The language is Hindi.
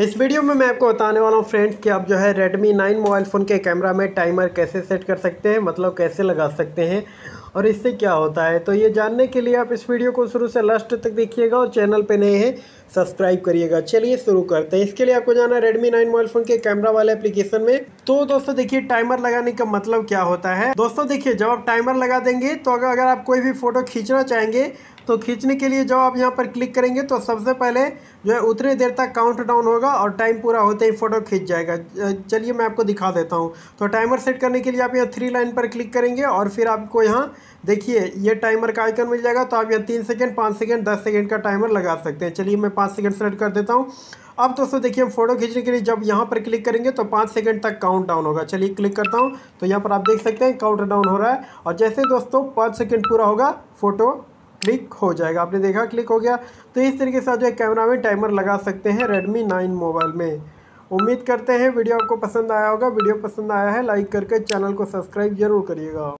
इस वीडियो में मैं आपको बताने वाला हूँ फ्रेंड्स कि आप जो है Redmi 9 मोबाइल फ़ोन के कैमरा में टाइमर कैसे सेट कर सकते हैं मतलब कैसे लगा सकते हैं और इससे क्या होता है तो ये जानने के लिए आप इस वीडियो को शुरू से लास्ट तक देखिएगा और चैनल पे नए हैं सब्सक्राइब करिएगा चलिए शुरू करते हैं इसके लिए आपको जाना है रेडमी नाइन मोबाइल फोन के कैमरा वाले एप्लीकेशन में तो दोस्तों देखिए टाइमर लगाने का मतलब क्या होता है दोस्तों देखिए जब आप टाइमर लगा देंगे तो अगर अगर आप कोई भी फोटो खींचना चाहेंगे तो खींचने के लिए जब आप यहाँ पर क्लिक करेंगे तो सबसे पहले जो है उतनी देर तक काउंट डाउन होगा और टाइम पूरा होते ही फ़ोटो खींच जाएगा चलिए मैं आपको दिखा देता हूँ तो टाइमर सेट करने के लिए आप यहाँ थ्री लाइन पर क्लिक करेंगे और फिर आपको यहाँ देखिए ये टाइमर का आइकन मिल जाएगा तो आप यहाँ तीन सेकेंड पाँच सेकेंड दस सेकेंड का टाइमर लगा सकते हैं चलिए मैं पाँच सेकेंड सेलेक्ट कर देता हूँ अब दोस्तों देखिए हम फोटो खींचने के लिए जब यहाँ पर क्लिक करेंगे तो पाँच सेकंड तक काउंट डाउन होगा चलिए क्लिक करता हूँ तो यहाँ पर आप देख सकते हैं काउंट डाउन हो रहा है और जैसे दोस्तों पाँच सेकंड पूरा होगा फोटो क्लिक हो जाएगा आपने देखा क्लिक हो गया तो इस तरीके से आप जो है कैमरा में टाइमर लगा सकते हैं रेडमी नाइन मोबाइल में उम्मीद करते हैं वीडियो आपको पसंद आया होगा वीडियो पसंद आया है लाइक करके चैनल को सब्सक्राइब जरूर करिएगा